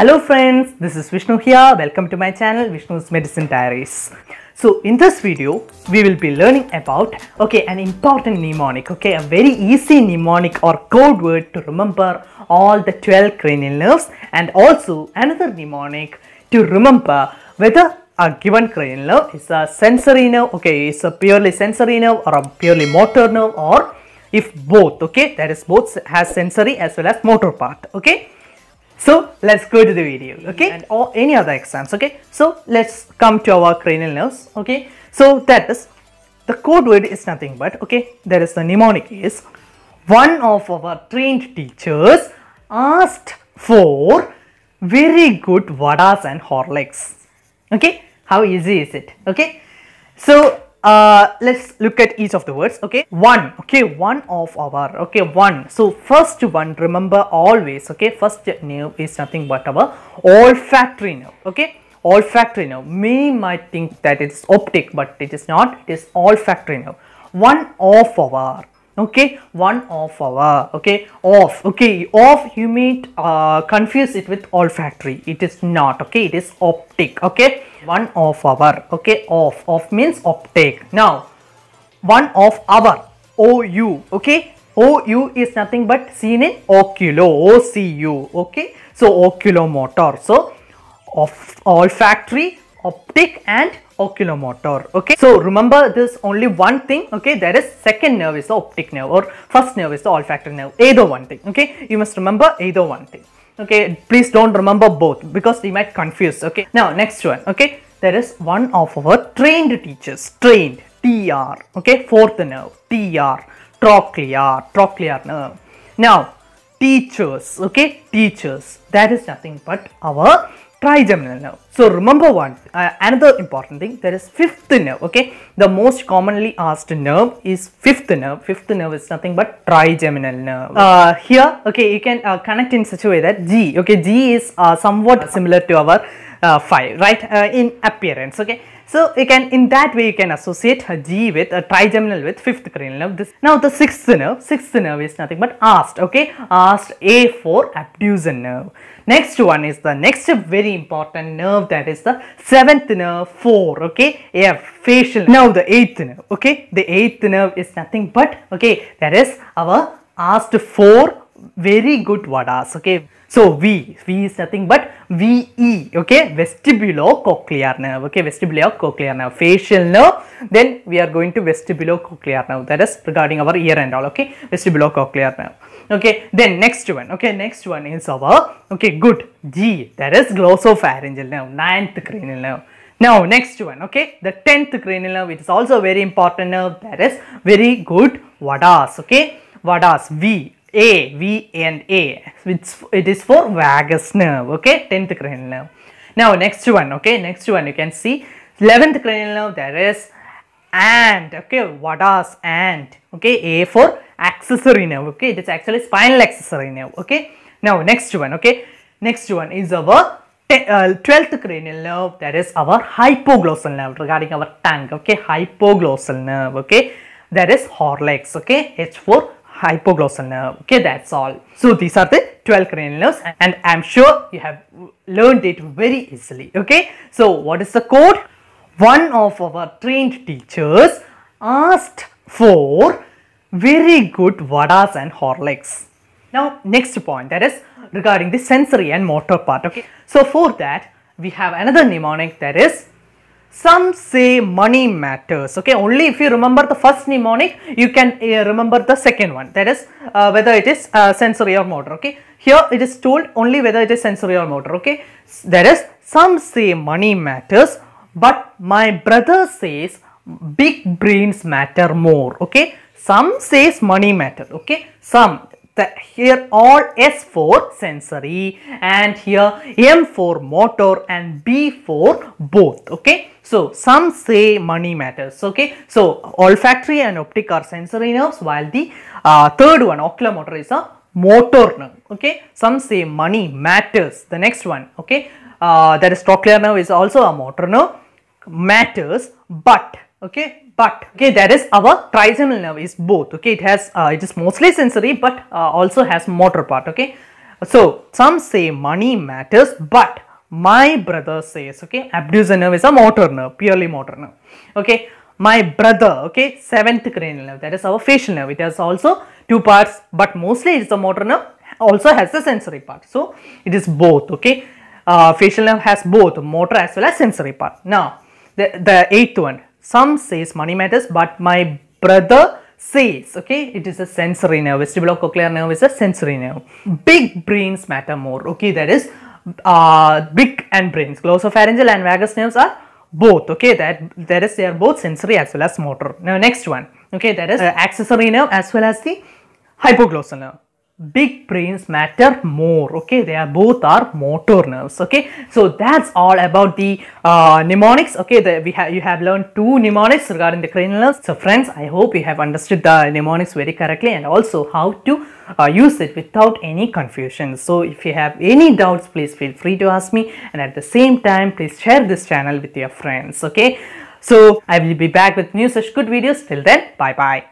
Hello friends, this is Vishnu here. Welcome to my channel Vishnu's Medicine Diaries. So in this video, we will be learning about, okay, an important mnemonic, okay, a very easy mnemonic or code word to remember all the 12 cranial nerves and also another mnemonic to remember whether a given cranial nerve is a sensory nerve, okay, is a purely sensory nerve or a purely motor nerve or if both, okay, that is both has sensory as well as motor part, okay. So let's go to the video, okay? And or any other exams, okay? So let's come to our cranial nerves, okay? So that is the code word is nothing but, okay? There is the mnemonic is one of our trained teachers asked for very good vadas and horlicks. Okay, how easy is it? Okay, so uh, let's look at each of the words okay one okay one of our okay one so first one remember always okay first nerve is nothing but our olfactory nerve okay olfactory nerve Me might think that it's optic but it is not it is olfactory nerve one of our okay one of our okay off okay off you may uh, confuse it with olfactory it is not okay it is optic okay one of our okay off off means optic now one of our ou okay ou is nothing but seen in oculo ocu okay so oculomotor so of olfactory optic and oculomotor okay so remember this only one thing okay there is second nerve is the optic nerve or first nerve is the olfactory nerve either one thing okay you must remember either one thing okay please don't remember both because you might confuse okay now next one okay there is one of our trained teachers trained tr okay fourth nerve tr trochlear trochlear nerve now teachers okay teachers that is nothing but our trigeminal nerve. So remember one, uh, another important thing, there is fifth nerve, okay. The most commonly asked nerve is fifth nerve. Fifth nerve is nothing but trigeminal nerve. Uh, here, okay, you can uh, connect in such a way that G, okay, G is uh, somewhat similar to our uh, 5, right, uh, in appearance, okay. So you can, in that way, you can associate G with a uh, trigeminal with fifth cranial nerve. This now the sixth nerve, sixth nerve is nothing but AST. Okay, AST A for abducens nerve. Next one is the next very important nerve that is the seventh nerve four. Okay, A facial. Now the eighth nerve. Okay, the eighth nerve is nothing but okay that is our AST four. Very good vadas. Okay. So V, V is nothing but VE, okay, vestibulocochlear nerve, okay, vestibulocochlear nerve, facial nerve, then we are going to vestibulocochlear nerve, that is regarding our ear and all, okay, vestibulocochlear nerve. Okay, then next one, okay, next one is our, okay, good, G, that is glossopharyngeal nerve, ninth cranial nerve. Now, next one, okay, the 10th cranial nerve, it is also very important nerve, that is very good, vadas, okay, vadas, V, a, V and A. It's, it is for vagus nerve, okay, 10th cranial nerve. Now next one, okay, next one you can see 11th cranial nerve there is and, okay, what is and, okay, A for accessory nerve, okay, it is actually spinal accessory nerve, okay. Now next one, okay, next one is our uh, 12th cranial nerve that is our hypoglossal nerve regarding our tongue, okay, hypoglossal nerve, okay, that is Horlicks, okay, H for hypoglossal nerve. Okay, that's all. So these are the 12 cranial nerves and I'm sure you have learned it very easily. Okay, so what is the code? One of our trained teachers asked for very good vadas and horlicks. Now next point that is regarding the sensory and motor part. Okay, so for that we have another mnemonic that is some say money matters, okay, only if you remember the first mnemonic, you can uh, remember the second one, that is uh, whether it is uh, sensory or motor, okay. Here it is told only whether it is sensory or motor, okay. That is, some say money matters, but my brother says big brains matter more, okay. Some says money matters, okay. Some, the, here all S 4 sensory and here M 4 motor and B 4 both okay. So some say money matters okay. So olfactory and optic are sensory nerves while the uh, third one oculomotor is a motor nerve okay. Some say money matters the next one okay. Uh, that is trochlear nerve is also a motor nerve matters but okay but okay that is our trigeminal nerve is both okay it has uh, it is mostly sensory but uh, also has motor part okay so some say money matters but my brother says okay abducens nerve is a motor nerve purely motor nerve okay my brother okay seventh cranial nerve that is our facial nerve it has also two parts but mostly it is a motor nerve also has the sensory part so it is both okay uh, facial nerve has both motor as well as sensory part now the, the eighth one some says money matters, but my brother says, okay, it is a sensory nerve. cochlear nerve is a sensory nerve. Big brains matter more, okay, that is uh, big and brains. Glossopharyngeal and vagus nerves are both, okay, that, that is they are both sensory as well as motor. Now, next one, okay, that is uh, accessory nerve as well as the hypoglossal nerve big brains matter more okay they are both are motor nerves okay so that's all about the uh, mnemonics okay that we have you have learned two mnemonics regarding the cranial nerves so friends i hope you have understood the mnemonics very correctly and also how to uh, use it without any confusion so if you have any doubts please feel free to ask me and at the same time please share this channel with your friends okay so i will be back with new such good videos till then bye bye